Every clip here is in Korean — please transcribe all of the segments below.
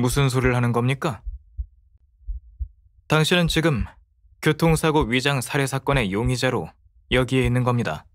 무슨 소리를 하는 겁니까? 당신은 지금 교통사고 위장 살해 사건의 용의자로 여기에 있는 겁니다.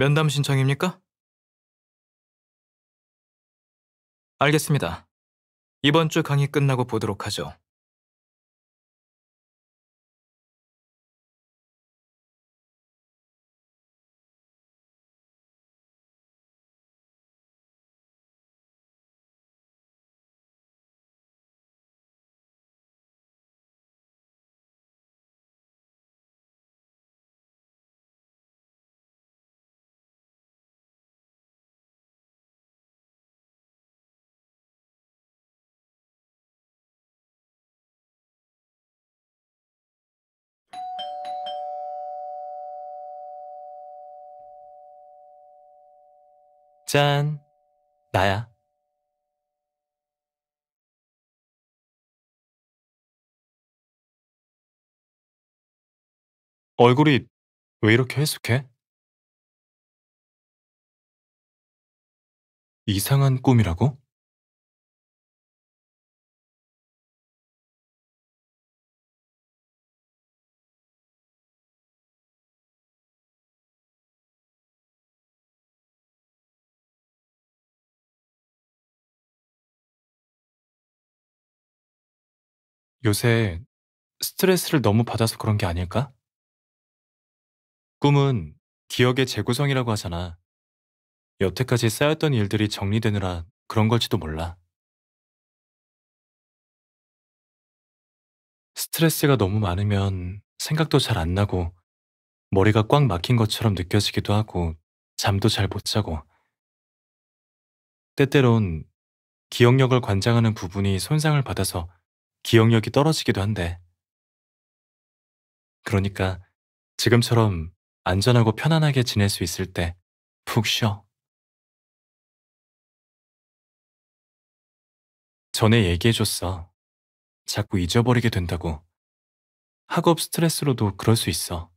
면담 신청입니까? 알겠습니다. 이번 주 강의 끝나고 보도록 하죠. 짠, 나야. 얼굴이 왜 이렇게 해숙해? 이상한 꿈이라고? 요새 스트레스를 너무 받아서 그런 게 아닐까? 꿈은 기억의 재구성이라고 하잖아. 여태까지 쌓였던 일들이 정리되느라 그런 걸지도 몰라. 스트레스가 너무 많으면 생각도 잘 안 나고 머리가 꽉 막힌 것처럼 느껴지기도 하고 잠도 잘 못 자고 때때론 기억력을 관장하는 부분이 손상을 받아서 기억력이 떨어지기도 한데. 그러니까 지금처럼 안전하고 편안하게 지낼 수 있을 때 푹 쉬어. 전에 얘기해줬어. 자꾸 잊어버리게 된다고. 학업 스트레스로도 그럴 수 있어.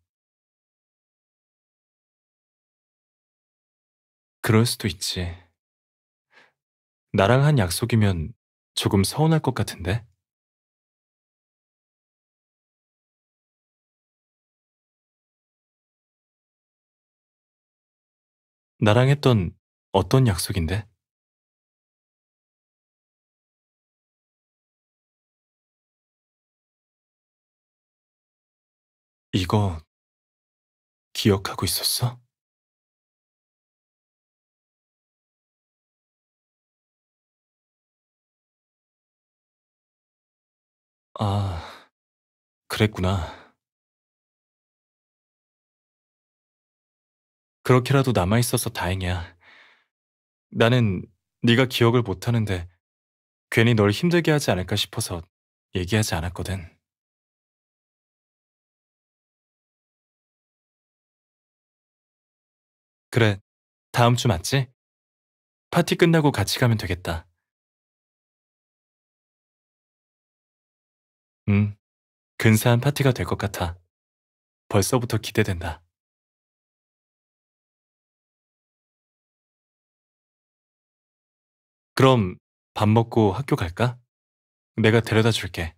그럴 수도 있지. 나랑 한 약속이면 조금 서운할 것 같은데? 나랑 했던 어떤 약속인데? 이거 기억하고 있었어? 아, 그랬구나. 그렇게라도 남아있어서 다행이야. 나는 네가 기억을 못하는데 괜히 널 힘들게 하지 않을까 싶어서 얘기하지 않았거든. 그래, 다음 주 맞지? 파티 끝나고 같이 가면 되겠다. 응, 근사한 파티가 될 것 같아. 벌써부터 기대된다. 그럼 밥 먹고 학교 갈까? 내가 데려다 줄게.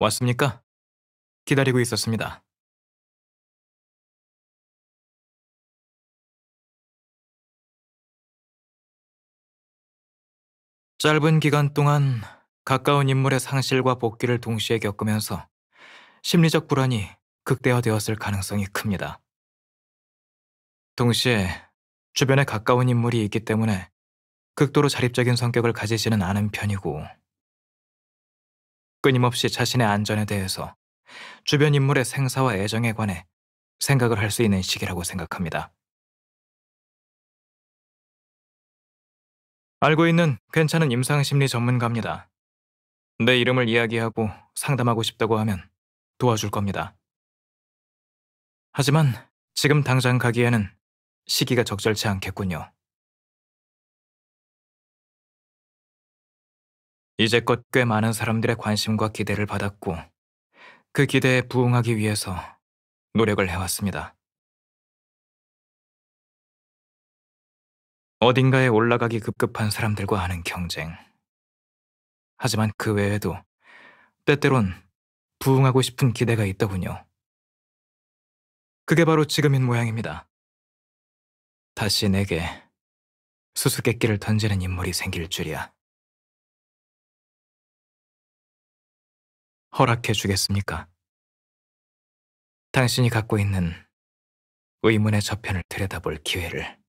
왔습니까? 기다리고 있었습니다. 짧은 기간 동안 가까운 인물의 상실과 복귀를 동시에 겪으면서 심리적 불안이 극대화되었을 가능성이 큽니다. 동시에 주변에 가까운 인물이 있기 때문에 극도로 자립적인 성격을 가지지는 않은 편이고 끊임없이 자신의 안전에 대해서 주변 인물의 생사와 애정에 관해 생각을 할 수 있는 시기라고 생각합니다. 알고 있는 괜찮은 임상심리 전문가입니다. 내 이름을 이야기하고 상담하고 싶다고 하면 도와줄 겁니다. 하지만 지금 당장 가기에는 시기가 적절치 않겠군요. 이제껏 꽤 많은 사람들의 관심과 기대를 받았고 그 기대에 부응하기 위해서 노력을 해왔습니다. 어딘가에 올라가기 급급한 사람들과 하는 경쟁. 하지만 그 외에도 때때론 부응하고 싶은 기대가 있더군요. 그게 바로 지금인 모양입니다. 다시 내게 수수께끼를 던지는 인물이 생길 줄이야. 허락해 주겠습니까? 당신이 갖고 있는 의문의 저편을 들여다볼 기회를